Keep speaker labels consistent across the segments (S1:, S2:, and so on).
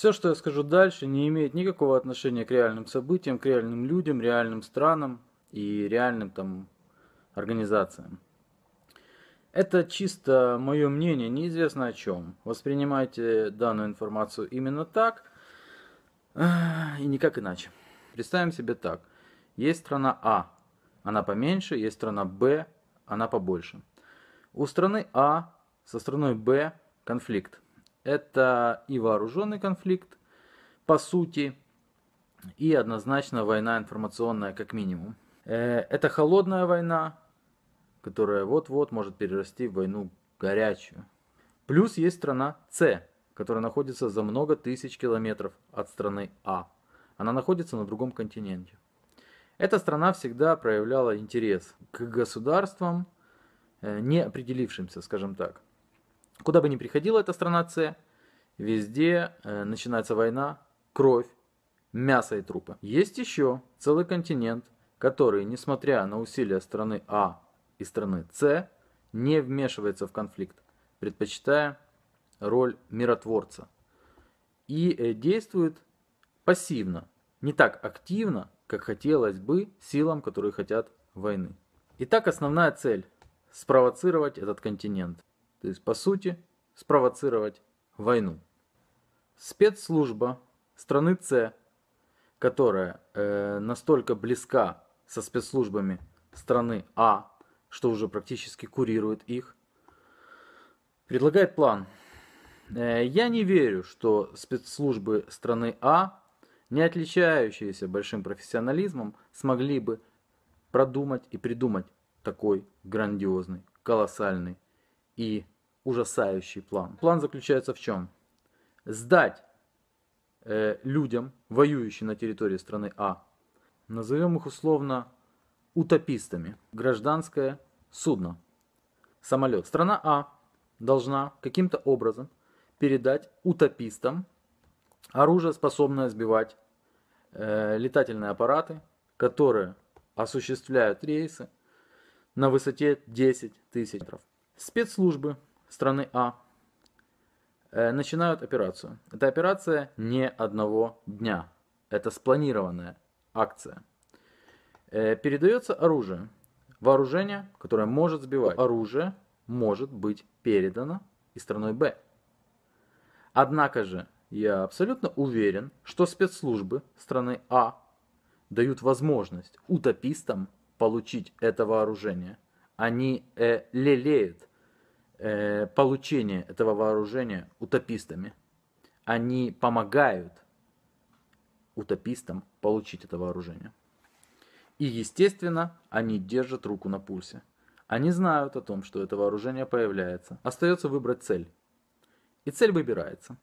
S1: Все, что я скажу дальше, не имеет никакого отношения к реальным событиям, к реальным людям, реальным странам и реальным там организациям. Это чисто мое мнение, неизвестно о чем. Воспринимайте данную информацию именно так э, и никак иначе. Представим себе так. Есть страна А, она поменьше, есть страна Б, она побольше. У страны А со страной Б конфликт. Это и вооруженный конфликт, по сути, и однозначно война информационная, как минимум. Э, это холодная война, которая вот-вот может перерасти в войну горячую. Плюс есть страна С, которая находится за много тысяч километров от страны А. Она находится на другом континенте. Эта страна всегда проявляла интерес к государствам, э, не определившимся, скажем так. Куда бы ни приходила эта страна С, везде э, начинается война, кровь, мясо и трупы. Есть еще целый континент, который, несмотря на усилия страны А и страны С, не вмешивается в конфликт, предпочитая роль миротворца. И э, действует пассивно, не так активно, как хотелось бы силам, которые хотят войны. Итак, основная цель – спровоцировать этот континент то есть по сути спровоцировать войну. Спецслужба страны С, которая э, настолько близка со спецслужбами страны А, что уже практически курирует их, предлагает план. Э, я не верю, что спецслужбы страны А, не отличающиеся большим профессионализмом, смогли бы продумать и придумать такой грандиозный, колоссальный и ужасающий план. План заключается в чем? Сдать э, людям, воюющим на территории страны А, назовем их условно утопистами, гражданское судно, самолет. Страна А должна каким-то образом передать утопистам оружие, способное сбивать э, летательные аппараты, которые осуществляют рейсы на высоте 10 тысяч метров. Спецслужбы страны А э, начинают операцию. Это операция не одного дня. Это спланированная акция. Э, Передается оружие. Вооружение, которое может сбивать. Оружие может быть передано и страной Б. Однако же, я абсолютно уверен, что спецслужбы страны А дают возможность утопистам получить это вооружение. Они э, лелеют Э, получение этого вооружения утопистами, они помогают утопистам получить это вооружение. И, естественно, они держат руку на пульсе. Они знают о том, что это вооружение появляется. Остается выбрать цель. И цель выбирается.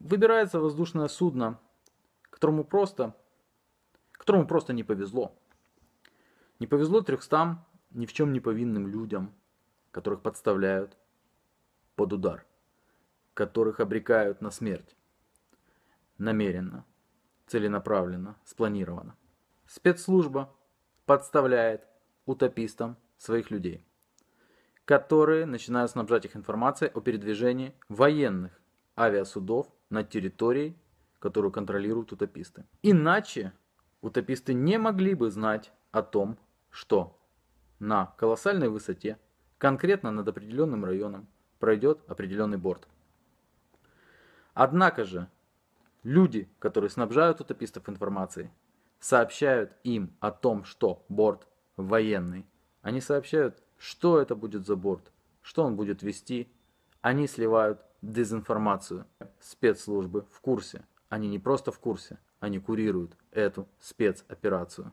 S1: Выбирается воздушное судно, которому просто, которому просто не повезло. Не повезло 300 ни в чем не повинным людям, которых подставляют под удар, которых обрекают на смерть. Намеренно, целенаправленно, спланировано. Спецслужба подставляет утопистам своих людей, которые начинают снабжать их информацией о передвижении военных авиасудов на территории, которую контролируют утописты. Иначе утописты не могли бы знать о том, что на колоссальной высоте, конкретно над определенным районом, пройдет определенный борт. Однако же, люди, которые снабжают утопистов информацией, сообщают им о том, что борт военный. Они сообщают, что это будет за борт, что он будет вести. Они сливают дезинформацию. Спецслужбы в курсе. Они не просто в курсе, они курируют эту спецоперацию.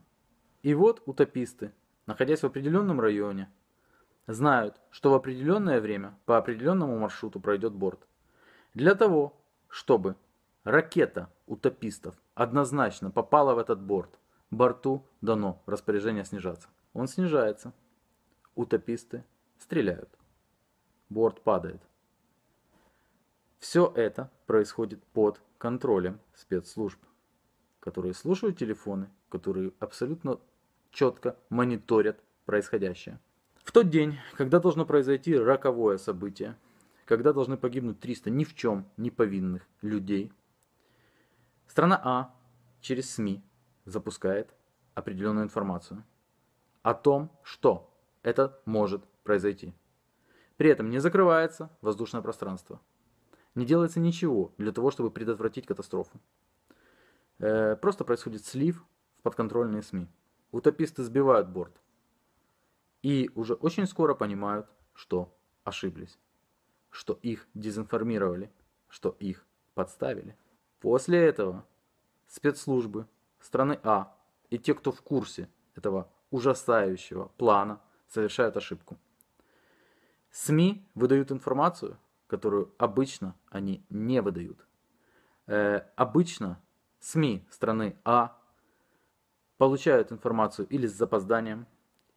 S1: И вот утописты, находясь в определенном районе, знают, что в определенное время по определенному маршруту пройдет борт. Для того, чтобы ракета утопистов однозначно попала в этот борт, борту дано распоряжение снижаться. Он снижается. Утописты стреляют. Борт падает. Все это происходит под контролем спецслужб, которые слушают телефоны, которые абсолютно четко мониторят происходящее. В тот день, когда должно произойти роковое событие, когда должны погибнуть 300 ни в чем не повинных людей, страна А через СМИ запускает определенную информацию о том, что это может произойти. При этом не закрывается воздушное пространство. Не делается ничего для того, чтобы предотвратить катастрофу. Э, просто происходит слив в подконтрольные СМИ. Утописты сбивают борт и уже очень скоро понимают, что ошиблись, что их дезинформировали, что их подставили. После этого спецслужбы страны А и те, кто в курсе этого ужасающего плана, совершают ошибку. СМИ выдают информацию, которую обычно они не выдают. Э, обычно СМИ страны А получают информацию или с запозданием,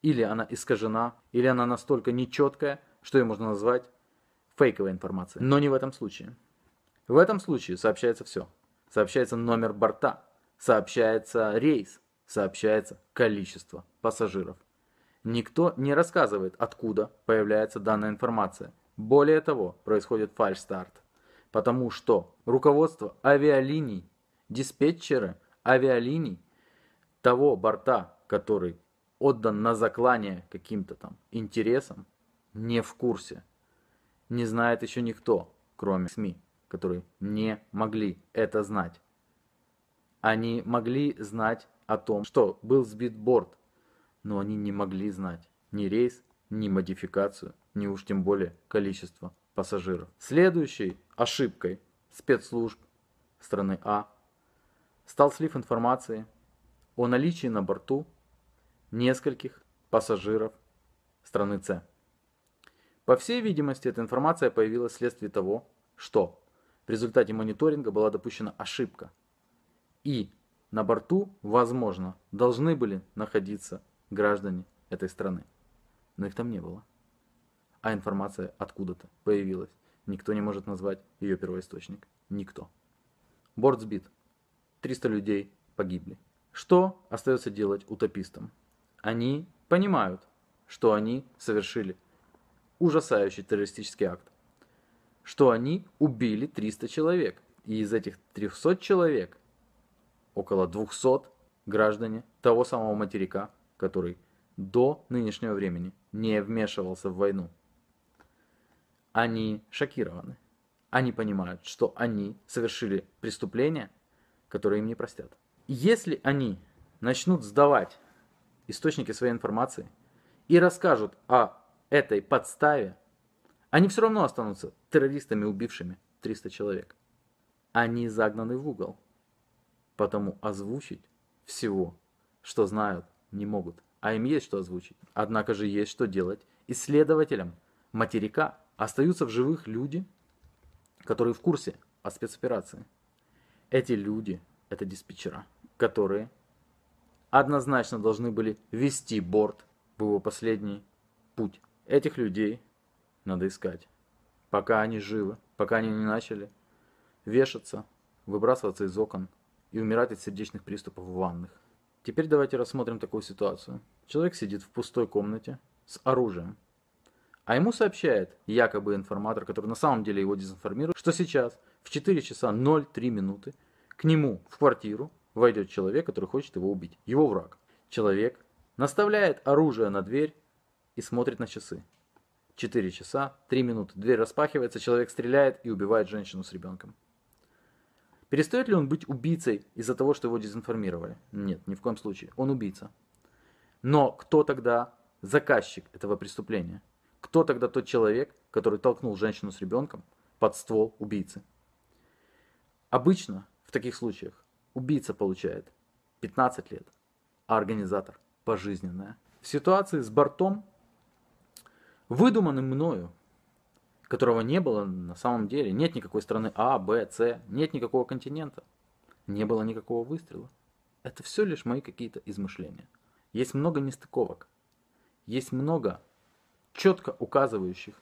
S1: или она искажена, или она настолько нечеткая, что ее можно назвать фейковой информацией. Но не в этом случае. В этом случае сообщается все. Сообщается номер борта, сообщается рейс, сообщается количество пассажиров. Никто не рассказывает, откуда появляется данная информация. Более того, происходит фальш-старт. Потому что руководство авиалиний, диспетчеры авиалиний того борта, который отдан на заклание каким-то там интересам, не в курсе. Не знает еще никто, кроме СМИ, которые не могли это знать. Они могли знать о том, что был сбит борт, но они не могли знать ни рейс, ни модификацию, ни уж тем более количество пассажиров. Следующей ошибкой спецслужб страны А стал слив информации о наличии на борту нескольких пассажиров страны С. По всей видимости, эта информация появилась вследствие того, что в результате мониторинга была допущена ошибка. И на борту, возможно, должны были находиться граждане этой страны. Но их там не было. А информация откуда-то появилась. Никто не может назвать ее первоисточник. Никто. Борт сбит. 300 людей погибли. Что остается делать утопистам? Они понимают, что они совершили ужасающий террористический акт, что они убили 300 человек, и из этих 300 человек около 200 граждане того самого материка, который до нынешнего времени не вмешивался в войну. Они шокированы. Они понимают, что они совершили преступление, которое им не простят. Если они начнут сдавать источники своей информации и расскажут о этой подставе, они все равно останутся террористами, убившими 300 человек. Они загнаны в угол, потому озвучить всего, что знают, не могут. А им есть что озвучить. Однако же есть что делать. Исследователям материка остаются в живых люди, которые в курсе о спецоперации. Эти люди – это диспетчера, которые однозначно должны были вести борт в его последний путь. Этих людей надо искать. Пока они живы, пока они не начали вешаться, выбрасываться из окон и умирать от сердечных приступов в ванных. Теперь давайте рассмотрим такую ситуацию. Человек сидит в пустой комнате с оружием. А ему сообщает якобы информатор, который на самом деле его дезинформирует, что сейчас в 4 часа 03 минуты к нему в квартиру войдет человек, который хочет его убить. Его враг. Человек наставляет оружие на дверь и смотрит на часы. Четыре часа, три минуты. Дверь распахивается, человек стреляет и убивает женщину с ребенком. Перестает ли он быть убийцей из-за того, что его дезинформировали? Нет, ни в коем случае. Он убийца. Но кто тогда заказчик этого преступления? Кто тогда тот человек, который толкнул женщину с ребенком под ствол убийцы? Обычно в таких случаях Убийца получает 15 лет, а организатор пожизненное. В ситуации с бортом, выдуманным мною, которого не было на самом деле, нет никакой страны А, Б, С, нет никакого континента, не было никакого выстрела. Это все лишь мои какие-то измышления. Есть много нестыковок, есть много четко указывающих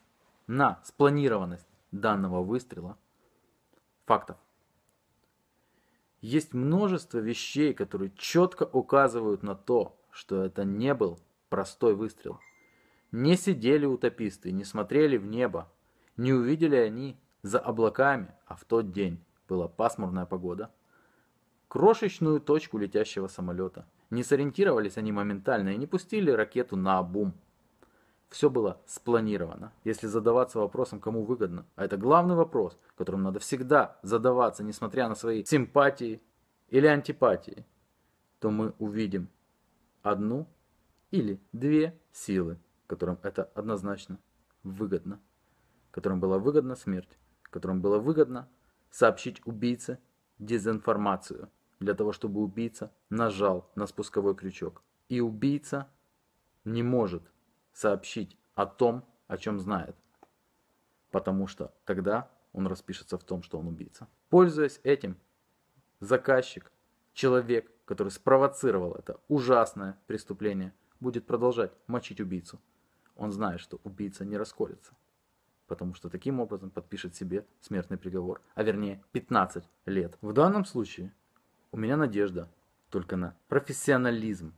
S1: на спланированность данного выстрела фактов. Есть множество вещей, которые четко указывают на то, что это не был простой выстрел. Не сидели утописты, не смотрели в небо, не увидели они за облаками, а в тот день была пасмурная погода, крошечную точку летящего самолета. Не сориентировались они моментально и не пустили ракету на обум. Все было спланировано. Если задаваться вопросом, кому выгодно, а это главный вопрос, которым надо всегда задаваться, несмотря на свои симпатии или антипатии, то мы увидим одну или две силы, которым это однозначно выгодно, которым была выгодна смерть, которым было выгодно сообщить убийце дезинформацию для того, чтобы убийца нажал на спусковой крючок. И убийца не может сообщить о том, о чем знает. Потому что тогда он распишется в том, что он убийца. Пользуясь этим, заказчик, человек, который спровоцировал это ужасное преступление, будет продолжать мочить убийцу. Он знает, что убийца не расколется, потому что таким образом подпишет себе смертный приговор, а вернее 15 лет. В данном случае у меня надежда только на профессионализм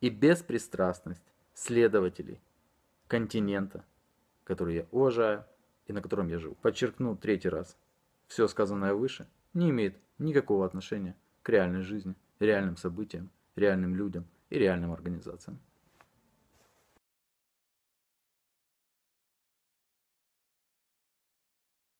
S1: и беспристрастность следователей континента, который я уважаю и на котором я живу. Подчеркну третий раз, все сказанное выше не имеет никакого отношения к реальной жизни, реальным событиям, реальным людям и реальным организациям.